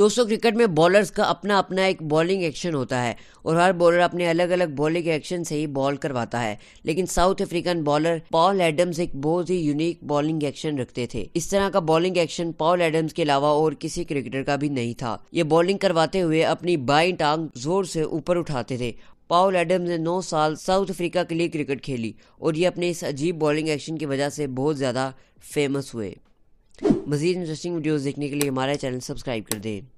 दोस्तों क्रिकेट में बॉलर्स का अपना अपना एक बॉलिंग एक्शन होता है और हर बॉलर अपने अलग अलग बॉलिंग एक्शन से ही बॉल करवाता है लेकिन South African bowler Paul Adams एक बहुत ही यूनिक बॉलिंग एक्शन रखते थे इस तरह का बॉलिंग एक्शन पॉल एडम्स के अलावा और किसी क्रिकेटर का भी नहीं था ये बॉलिंग करवाते हुए अपनी बाई टांग जोर से ऊपर उठाते थे पाउल एडम्स ने 9 साल साउथ अफ्रीका के लिए क्रिकेट खेली और ये अपने इस अजीब बॉलिंग एक्शन की वजह से बहुत ज़्यादा फेमस हुए मजीद इंटरेस्टिंग वीडियोस देखने के लिए हमारा चैनल सब्सक्राइब कर दें